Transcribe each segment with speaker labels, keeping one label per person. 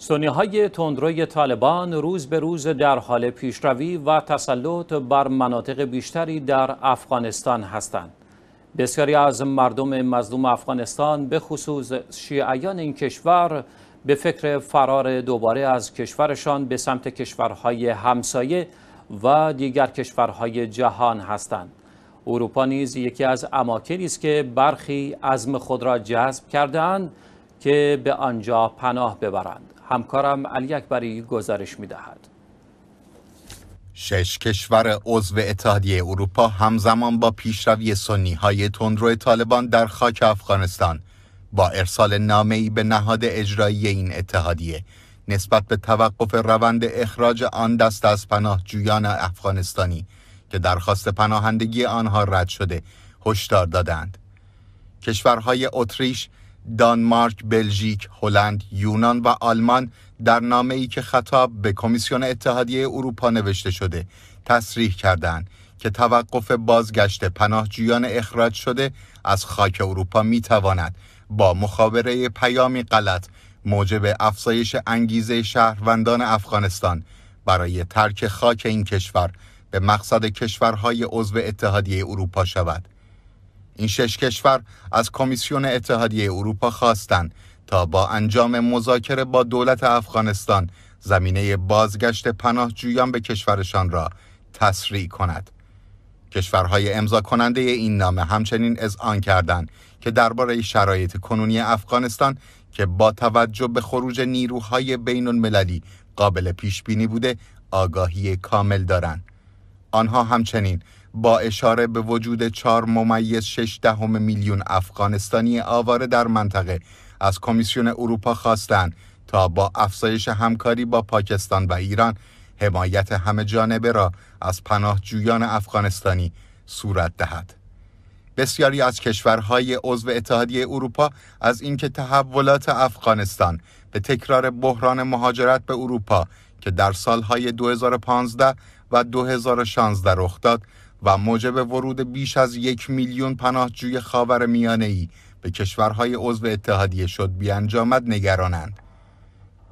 Speaker 1: سنی های تندروی طالبان روز به روز در حال پیشروی و تسلط بر مناطق بیشتری در افغانستان هستند. بسیاری از مردم مظلوم افغانستان به خصوص شیعیان این کشور به فکر فرار دوباره از کشورشان به سمت کشورهای همسایه و دیگر کشورهای جهان هستند. اروپا نیز یکی از اماکنی است که برخی عزم خود را جذب کردهاند که به آنجا پناه ببرند. همکارم علی اکبری گزارش دهد.
Speaker 2: شش کشور عضو اتحادیه اروپا همزمان با پیشروی سنی های تندرو طالبان در خاک افغانستان با ارسال نامه ای به نهاد اجرایی این اتحادیه نسبت به توقف روند اخراج آن دست از پناهجویان افغانستانی که درخواست پناهندگی آنها رد شده هشدار دادند. کشورهای اتریش، دانمارک، بلژیک، هلند، یونان و آلمان در نامه ای که خطاب به کمیسیون اتحادیه اروپا نوشته شده تصریح کردند که توقف بازگشت پناهجویان اخراج شده از خاک اروپا می تواند با مخابره پیامی غلط موجب افزایش انگیزه شهروندان افغانستان برای ترک خاک این کشور به مقصد کشورهای عضو اتحادیه اروپا شود. این شش کشور از کمیسیون اتحادیه اروپا خواستند تا با انجام مذاکره با دولت افغانستان زمینه بازگشت پناهجویان به کشورشان را تسریع کند. کشورهای امضا کننده این نامه همچنین آن کردند که درباره شرایط کنونی افغانستان که با توجه به خروج نیروهای بین المللی قابل پیش بینی بوده آگاهی کامل دارند. آنها همچنین با اشاره به وجود چار ممیز 6 دهم میلیون افغانستانی آواره در منطقه از کمیسیون اروپا خواستند تا با افزایش همکاری با پاکستان و ایران حمایت همه جانبه را از پناهجویان افغانستانی صورت دهد. بسیاری از کشورهای عضو اتحادیه اروپا از اینکه تحولات افغانستان به تکرار بحران مهاجرت به اروپا که در سالهای 2015 و 2016 رخ داد و موجب ورود بیش از یک میلیون پناهجوی خاور میانه ای به کشورهای عضو اتحادیه شد بیانجامد نگرانند.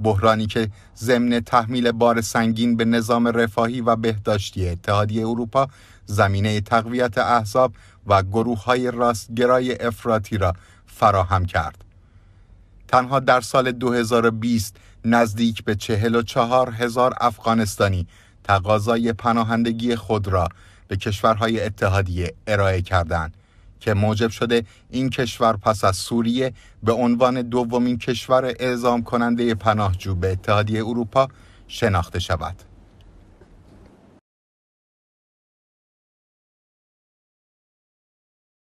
Speaker 2: بحرانی که ضمن تحمیل بار سنگین به نظام رفاهی و بهداشتی اتحادیه اروپا زمینه تقویت احزاب و گروه های راستگرای افراطی را فراهم کرد. تنها در سال 2020 نزدیک به 44 هزار افغانستانی تقاضای پناهندگی خود را به کشورهای اتحادیه ارائه کردند که موجب شده این کشور پس از سوریه به عنوان دومین کشور اعزام کننده پناهجو به اتحادیه اروپا شناخته شود.